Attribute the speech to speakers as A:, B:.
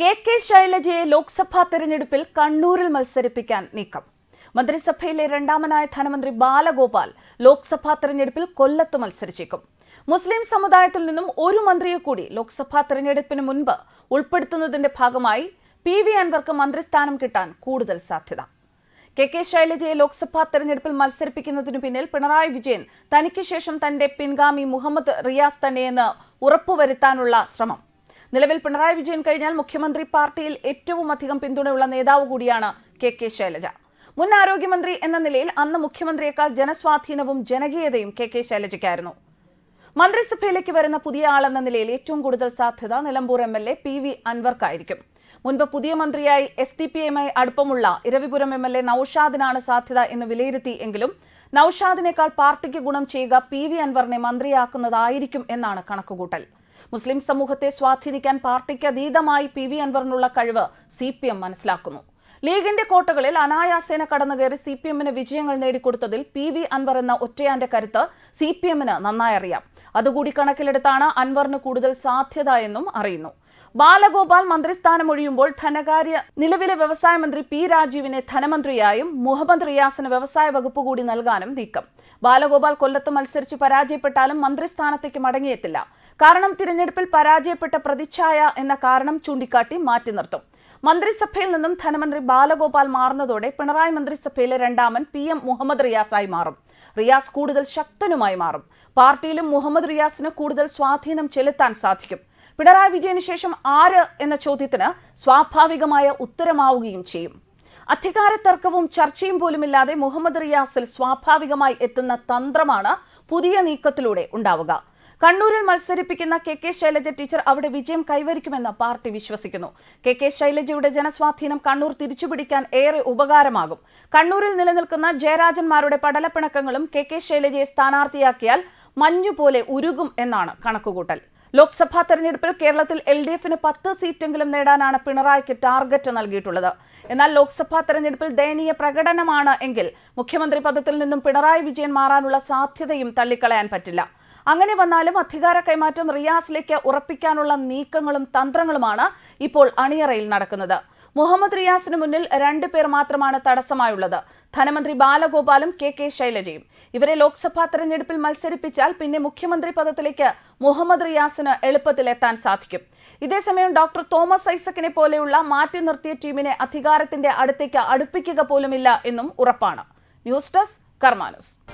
A: K K ശൈലജയെ Lok Sabha തെരഞ്ഞെടുപ്പിൽ കണ്ണൂരിൽ മത്സരിപ്പിക്കാൻ നീക്കം മന്ത്രിസഭയിലെ രണ്ടാമനായ ധനമന്ത്രി ബാലഗോപാൽ ലോക്സഭാ തെരഞ്ഞെടുപ്പിൽ കൊല്ലത്ത് മത്സരിച്ചേക്കും മുസ്ലിം സമുദായത്തിൽ നിന്നും ഒരു മന്ത്രിയെ കൂടി ലോക്സഭാ തെരഞ്ഞെടുപ്പിന് മുൻപ് ഉൾപ്പെടുത്തുന്നതിന്റെ ഭാഗമായി പി വി അൻവർക്ക് മന്ത്രിസ്ഥാനം കിട്ടാൻ കൂടുതൽ സാധ്യത കെ കെ ശൈലജയെ ലോക്സഭാ തെരഞ്ഞെടുപ്പിൽ മത്സരിപ്പിക്കുന്നതിനു പിന്നിൽ പിണറായി വിജയൻ തനിക്ക് ശേഷം തന്റെ പിൻഗാമി മുഹമ്മദ് റിയാസ് തന്നെയെന്ന് ഉറപ്പുവരുത്താനുള്ള ശ്രമം നിലവിൽ പിണറായി വിജയൻ കഴിഞ്ഞാൽ മുഖ്യമന്ത്രി പാർട്ടിയിൽ ഏറ്റവും അധികം പിന്തുണയുള്ള നേതാവ് കൂടിയാണ് കെ കെ ശൈലജ മുൻ ആരോഗ്യമന്ത്രി എന്ന നിലയിൽ അന്ന് മുഖ്യമന്ത്രിയേക്കാൾ ജനസ്വാധീനവും ജനകീയതയും കെ കെ ശൈലജയ്ക്കായിരുന്നു മന്ത്രിസഭയിലേക്ക് വരുന്ന പുതിയ ആളെന്ന നിലയിൽ ഏറ്റവും കൂടുതൽ സാധ്യത Nilambur M L A P V അൻവർക്കായിരിക്കും മുൻപ് പുതിയ മന്ത്രിയായി എസ് ഡി പി എമ്മായി അടുപ്പമുള്ള ഇരവിപുരം എം എൽ എ നൌഷാദിനാണ് സാധ്യത എന്ന് വിലയിരുത്തി എങ്കിലും നൌഷാദിനേക്കാൾ പാർട്ടിക്ക് ഗുണം ചെയ്യുക പി വി അൻവറിനെ മന്ത്രിയാക്കുന്നതായിരിക്കും എന്നാണ് കണക്കുകൂട്ടൽ മുസ്ലിം സമൂഹത്തെ സ്വാധീനിക്കാൻ പാർട്ടിക്ക് അതീതമായി പി വി അൻവറിനുള്ള കഴിവ് സി പി എം മനസ്സിലാക്കുന്നു ലീഗിന്റെ കോട്ടകളിൽ അനായാസേന കടന്നുകയറി സി പി എമ്മിന് വിജയങ്ങൾ നേടിക്കൊടുത്തതിൽ പി വി അൻവർ എന്ന ഒറ്റയാന്റെ കരുത്ത് സി പി എമ്മിന് നന്നായി അറിയാം അതുകൂടി കണക്കിലെടുത്താണ് അൻവറിന് കൂടുതൽ സാധ്യത എന്നും അറിയുന്നു ബാലഗോപാൽ മന്ത്രിസ്ഥാനം ഒഴിയുമ്പോൾ ധനകാര്യ നിലവിലെ വ്യവസായ മന്ത്രി പി രാജീവിനെ ധനമന്ത്രിയായും മുഹമ്മദ് റിയാസിന് വ്യവസായ വകുപ്പ് കൂടി നൽകാനും നീക്കം ബാലഗോപാൽ കൊല്ലത്ത് മത്സരിച്ച് പരാജയപ്പെട്ടാലും മന്ത്രിസ്ഥാനത്തേക്ക് മടങ്ങിയെത്തില്ല കാരണം തിരഞ്ഞെടുപ്പിൽ പരാജയപ്പെട്ട പ്രതിച്ഛായ എന്ന കാരണം ചൂണ്ടിക്കാട്ടി മാറ്റി നിർത്തും മന്ത്രിസഭയിൽ നിന്നും ധനമന്ത്രി ബാലഗോപാൽ മാറുന്നതോടെ പിണറായി മന്ത്രിസഭയിലെ രണ്ടാമൻ പി എം മുഹമ്മദ് റിയാസായി മാറും റിയാസ് കൂടുതൽ ശക്തനുമായി മാറും പാർട്ടിയിലും മുഹമ്മദ് റിയാസിന് കൂടുതൽ സ്വാധീനം ചെലുത്താൻ സാധിക്കും പിണറായി വിജയന് ശേഷം ആര് എന്ന ചോദ്യത്തിന് സ്വാഭാവികമായ ഉത്തരമാവുകയും ചെയ്യും അധികാര തർക്കവും ചർച്ചയും പോലുമില്ലാതെ മുഹമ്മദ് റിയാസിൽ സ്വാഭാവികമായി എത്തുന്ന തന്ത്രമാണ് പുതിയ നീക്കത്തിലൂടെ ഉണ്ടാവുക കണ്ണൂരിൽ മത്സരിപ്പിക്കുന്ന കെ കെ ശൈലജ ടീച്ചർ അവിടെ വിജയം കൈവരിക്കുമെന്ന് പാർട്ടി വിശ്വസിക്കുന്നു കെ കെ ശൈലജയുടെ ജനസ്വാധീനം കണ്ണൂർ തിരിച്ചുപിടിക്കാൻ ഏറെ ഉപകാരമാകും കണ്ണൂരിൽ നിലനിൽക്കുന്ന ജയരാജന്മാരുടെ പടലപ്പിണക്കങ്ങളും കെ കെ ശൈലജയെ സ്ഥാനാർത്ഥിയാക്കിയാൽ മഞ്ഞുപോലെ ഉരുകും എന്നാണ് കണക്കുകൂട്ടൽ ലോക്സഭാ തെരഞ്ഞെടുപ്പിൽ കേരളത്തിൽ എൽ ഡി എഫിന് പത്ത് സീറ്റെങ്കിലും നേടാനാണ് പിണറായിക്ക് ടാർഗറ്റ് നൽകിയിട്ടുള്ളത് എന്നാൽ ലോക്സഭാ തെരഞ്ഞെടുപ്പിൽ ദയനീയ പ്രകടനമാണ് എങ്കിൽ മുഖ്യമന്ത്രി പദത്തിൽ നിന്നും പിണറായി വിജയൻ മാറാനുള്ള സാധ്യതയും തള്ളിക്കളയാൻ പറ്റില്ല അങ്ങനെ വന്നാലും അധികാര കൈമാറ്റം റിയാസിലേക്ക് ഉറപ്പിക്കാനുള്ള നീക്കങ്ങളും തന്ത്രങ്ങളുമാണ് ഇപ്പോൾ അണിയറയിൽ നടക്കുന്നത് മുഹമ്മദ് റിയാസിന് മുന്നിൽ രണ്ടു പേർ മാത്രമാണ് തടസ്സമായുള്ളത് ധനമന്ത്രി ബാലഗോപാലും കെ കെ ശൈലജയും ഇവരെ ലോക്സഭാ തെരഞ്ഞെടുപ്പിൽ മത്സരിപ്പിച്ചാൽ പിന്നെ മുഖ്യമന്ത്രി പദത്തിലേക്ക് മുഹമ്മദ് റിയാസിന് എളുപ്പത്തിൽ എത്താൻ സാധിക്കും ഇതേസമയം ഡോക്ടർ തോമസ് ഐസക്കിനെ പോലെയുള്ള മാറ്റി നിർത്തിയ ടീമിനെ അധികാരത്തിന്റെ അടുത്തേക്ക് അടുപ്പിക്കുക പോലുമില്ല എന്നും ഉറപ്പാണ് ന്യൂസ് ഡെസ്ക് കർമാനുസ്